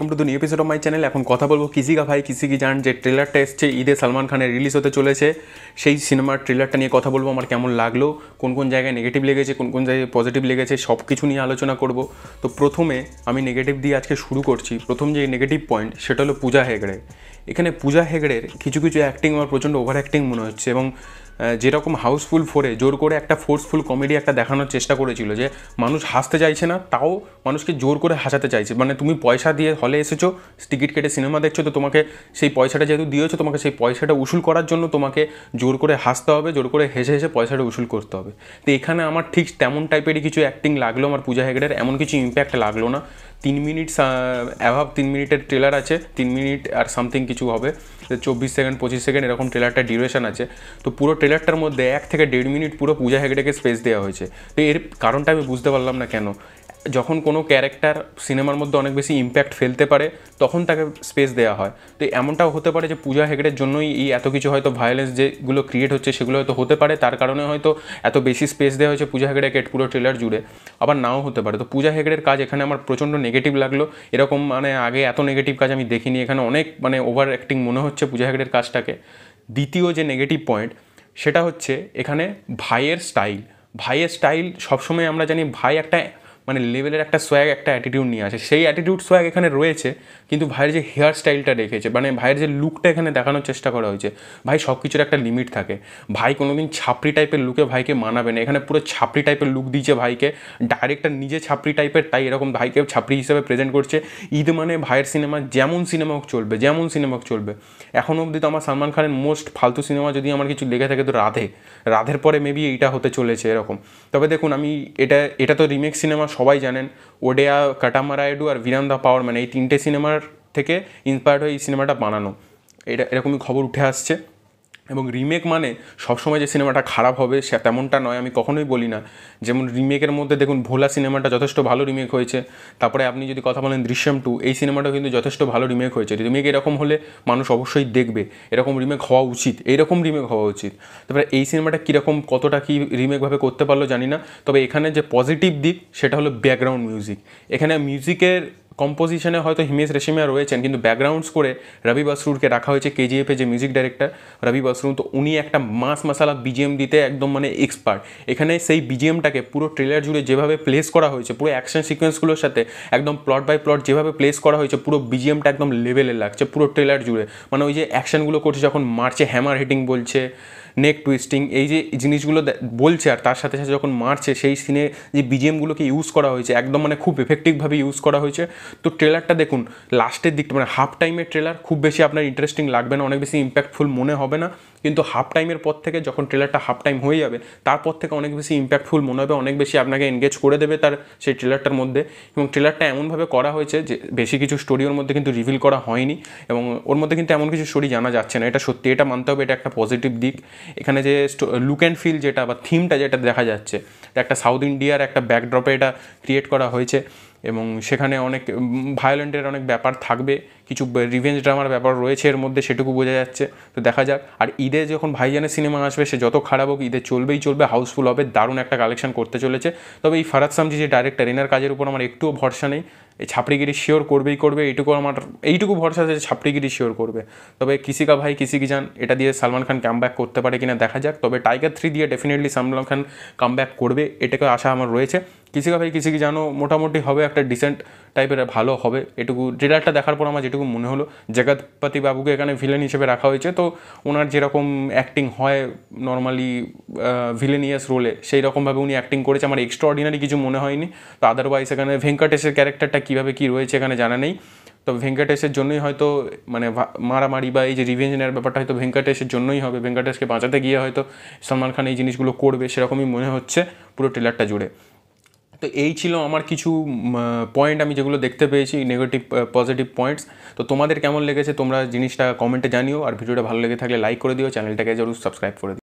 welcome to the new episode of my channel এখন কথা বলবো কিসিকা ভাই কিসিকি জান যে ট্রেলারটা এসছে ঈদে সালমান খানের রিলিজ হতে চলেছে সেই সিনেমার ট্রেলারটা নিয়ে কথা বলবো আমার কেমন লাগলো কোন কোন জায়গায় নেগেটিভ লেগেছে কোন কোন জায়গায় পজিটিভ লেগেছে সব কিছু নিয়ে আলোচনা করব তো প্রথমে আমি নেগেটিভ দিয়ে আজকে শুরু করছি প্রথম যে নেগেটিভ পয়েন্ট সেটা হলো পূজা হেগড়ে এখানে পূজা হেগড়ের কিছু কিছু অ্যাক্টিং আমার প্রচণ্ড ওভার অ্যাক্টিং মনে হচ্ছে এবং যেরকম হাউসফুল ফোরে জোর করে একটা ফোর্সফুল কমেডি একটা দেখানোর চেষ্টা করেছিল যে মানুষ হাসতে চাইছে না তাও মানুষকে জোর করে হাসাতে চাইছে মানে তুমি পয়সা দিয়ে হলে এসেছো টিকিট কেটে সিনেমা দেখছো তো তোমাকে সেই পয়সাটা যেহেতু দিয়েছো তোমাকে সেই পয়সাটা উসুল করার জন্য তোমাকে জোর করে হাসতে হবে জোর করে হেসে হেসে পয়সাটা উসুল করতে হবে তো এখানে আমার ঠিক তেমন টাইপেরই কিছু অ্যাক্টিং লাগলো আমার পূজা হেগড়ের এমন কিছু ইম্প্যাক্ট লাগলো না তিন মিনিট অ্যাভাব তিন মিনিটের ট্রেলার আছে তিন মিনিট আর সামথিং কিছু হবে চব্বিশ সেকেন্ড পঁচিশ সেকেন্ড এরকম ট্রেলারটা ডিউরেশন আছে তো পুরো ট্রেলারটার মধ্যে এক থেকে দেড় মিনিট পুরো পূজা হেগড়েকে স্পেস দেওয়া হয়েছে তো এর কারণটা আমি বুঝতে পারলাম না কেন যখন কোনো ক্যারেক্টার সিনেমার মধ্যে অনেক বেশি ইম্প্যাক্ট ফেলতে পারে তখন তাকে স্পেস দেওয়া হয় তো এমনটাও হতে পারে যে পূজা হেগড়ের জন্যই এই এত কিছু হয়তো ভায়োলেন্স যেগুলো ক্রিয়েট হচ্ছে সেগুলো হয়তো হতে পারে তার কারণে হয়তো এত বেশি স্পেস দেওয়া হয়েছে পূজা হেগড়ে কেট পুরো ট্রেলার জুড়ে আবার নাও হতে পারে তো পূজা হেগড়ের কাজ এখানে আমার প্রচণ্ড নেগেটিভ লাগলো এরকম মানে আগে এত নেগেটিভ কাজ আমি দেখিনি এখানে অনেক মানে ওভার অ্যাক্টিং মনে হচ্ছে পূজা হেগড়ের কাজটাকে দ্বিতীয় যে নেগেটিভ পয়েন্ট সেটা হচ্ছে এখানে ভাইয়ের স্টাইল ভাইয়ের স্টাইল সবসময় আমরা জানি ভাই একটা মানে লেভেলের একটা সোয়াগ একটা অ্যাটিটিউড নিয়ে আসে সেই অ্যাটিটিউড সোয়াগ এখানে রয়েছে কিন্তু ভাইয়ের যে হেয়ার স্টাইলটা রেখেছে মানে ভাইয়ের যে লুকটা এখানে দেখানোর চেষ্টা করা হয়েছে ভাই সব কিছুর একটা লিমিট থাকে ভাই কোনো দিন ছাপড়ি টাইপের লুকে ভাইকে মানাবে না এখানে পুরো ছাপড়ি টাইপের লুক দিয়েছে ভাইকে ডাইরেক্টর নিজে ছাপড়ি টাইপের তাই এরকম ভাইকে ছাপড়ি হিসেবে প্রেজেন্ট করছে ঈদ মানে ভাইয়ের সিনেমা যেমন সিনেমা হোক চলবে যেমন সিনেমা হোক চলবে এখন অবধি তো আমার সালমান খানের মোস্ট ফালতু সিনেমা যদি আমার কিছু লেগে থাকে তো রাধে রাধের পরে মেবি এইটা হতে চলেছে এরকম তবে দেখুন আমি এটা এটা তো রিমেক সিনেমা সবাই জানেন ওডেয়া কাটামারায়ডু আর ভিরান দা পাওয়ার মানে এই তিনটে সিনেমার থেকে ইন্সপায়ার্ড হয়ে এই সিনেমাটা বানানো এটা এরকমই খবর উঠে আসছে এবং রিমেক মানে সবসময় যে সিনেমাটা খারাপ হবে সে তেমনটা নয় আমি কখনোই বলি না যেমন রিমেকের মধ্যে দেখুন ভোলা সিনেমাটা যথেষ্ট ভালো রিমেক হয়েছে তারপরে আপনি যদি কথা বলেন দৃশ্যম টু এই সিনেমাটাও কিন্তু যথেষ্ট ভালো রিমেক হয়েছে রিমেক এরকম হলে মানুষ অবশ্যই দেখবে এরকম রিমেক হওয়া উচিত এরকম রিমেক হওয়া উচিত তারপরে এই সিনেমাটা কীরকম কতটা কী রিমেকভাবে করতে পারলো জানি না তবে এখানে যে পজিটিভ দিক সেটা হলো ব্যাকগ্রাউন্ড মিউজিক এখানে মিউজিকের কম্পোজিশনে হয়তো হিমেশ রেশমিয়া রয়েছেন কিন্তু ব্যাকগ্রাউন্ড স্কোরে রবি বাসরুরকে রাখা হয়েছে কেজিএফে যে মিউজিক ডাইরেক্টর রবি বাসরুর তো উনি একটা মাস মশালা বিজিএম দিতে একদম মানে এক্সপার্ট এখানে সেই বিজিএমটাকে পুরো ট্রেলার জুড়ে যেভাবে প্লেস করা হয়েছে পুরো অ্যাকশন সিকোয়েন্সগুলোর সাথে একদম প্লট বাই প্লট যেভাবে প্লেস করা হয়েছে পুরো বিজিএমটা একদম লেভেলে লাগছে পুরো ট্রেলার জুড়ে মানে ওই যে অ্যাকশনগুলো করছে যখন মারছে হ্যামার হিটিং বলছে নেক টুইস্টিং এই যে জিনিসগুলো বলছে আর তার সাথে সাথে যখন মারছে সেই সিনে যে বিজিএমগুলোকে ইউজ করা হয়েছে একদম মানে খুব এফেক্টিভভাবে ইউজ করা হয়েছে তো ট্রেলারটা দেখুন লাস্টের দিকটা মানে হাফ টাইমের ট্রেলার খুব বেশি আপনার ইন্টারেস্টিং লাগবে না অনেক বেশি ইম্প্যাক্টফুল মনে হবে না কিন্তু হাফ টাইমের পর থেকে যখন ট্রেলারটা হাফ টাইম হয়ে যাবে তারপর থেকে অনেক বেশি ইম্প্যাক্টফুল মনে হবে অনেক বেশি আপনাকে এনগেজ করে দেবে তার সেই ট্রেলারটার মধ্যে এবং ট্রেলারটা এমনভাবে করা হয়েছে যে বেশি কিছু স্টোরি ওর মধ্যে কিন্তু রিভিল করা হয়নি এবং ওর মধ্যে কিন্তু এমন কিছু স্টোরি জানা যাচ্ছে না এটা সত্যি এটা মানতে হবে এটা একটা পজিটিভ দিক এখানে যে লুক অ্যান্ড ফিল যেটা বা থিমটা যেটা দেখা যাচ্ছে একটা সাউথ ইন্ডিয়ার একটা ব্যাকড্রপে এটা ক্রিয়েট করা হয়েছে এবং সেখানে অনেক ভায়োলেন্টের অনেক ব্যাপার থাকবে কিছু রিভেঞ্জ ড্রামার ব্যাপার রয়েছে এর মধ্যে সেটুকু বোঝা যাচ্ছে তো দেখা যাক আর ঈদে যখন ভাইজানের সিনেমা আসবে সে যত খারাপ হোক ঈদে চলবেই চলবে হাউসফুল হবে দারুণ একটা কালেকশন করতে চলেছে তবে এই ফারাদ সামজি যে ডাইরেক্টর এনার কাজের উপর আমার একটুও ভরসা নেই এই ছাপড়িগিরি শিওর করবেই করবে এইটুকু আমার এইটুকু ভরসা আছে যে ছাপড়িগিরি শিওর করবে তবে কিসিকা ভাই কিসিকি যান এটা দিয়ে সালমান খান কাম করতে পারে কিনা দেখা যাক তবে টাইগার থ্রি দিয়ে ডেফিনেটলি সালমান খান কাম করবে এটাকে আশা আমার রয়েছে কিসিকা ভাই কিসিকি জানো মোটামুটি হবে একটা ডিসেন্ট টাইপের ভালো হবে এটুকু ট্রেলারটা দেখার পর আমার যেটুকু মনে হলো জগৎপতি বাবুকে এখানে ভিলেন হিসেবে রাখা হয়েছে তো ওনার যেরকম অ্যাক্টিং হয় নর্মালি ভিলেনিয়াস রোলে সেই রকমভাবে উনি অ্যাক্টিং করেছে আমার এক্সট্রা অর্ডিনারি কিছু মনে হয়নি তো আদারওয়াইজ এখানে ভেঙ্কটেশের ক্যারেক্টারটা কীভাবে কী রয়েছে এখানে জানা নেই তো ভেঙ্কটেশের জন্যই হয়তো মানে মারামারি বা এই যে রিভেঞ্জ নেওয়ার ব্যাপারটা হয়তো ভেঙ্কটেশের জন্যই হবে ভেঙ্কটেশকে বাঁচাতে গিয়ে হয়তো সলমান খান এই জিনিসগুলো করবে সেরকমই মনে হচ্ছে পুরো ট্রেলারটা জুড়ে তো এই ছিল আমার কিছু পয়েন্ট আমি যেগুলো দেখতে পেয়েছি নেগেটিভ পজিটিভ পয়েন্টস তো তোমাদের কেমন লেগেছে তোমরা জিনিসটা কমেন্টে জানিও আর ভিডিওটা ভালো লেগে থাকলে লাইক করে দিও চ্যানেলটাকে জরুর সাবস্ক্রাইব করে দিও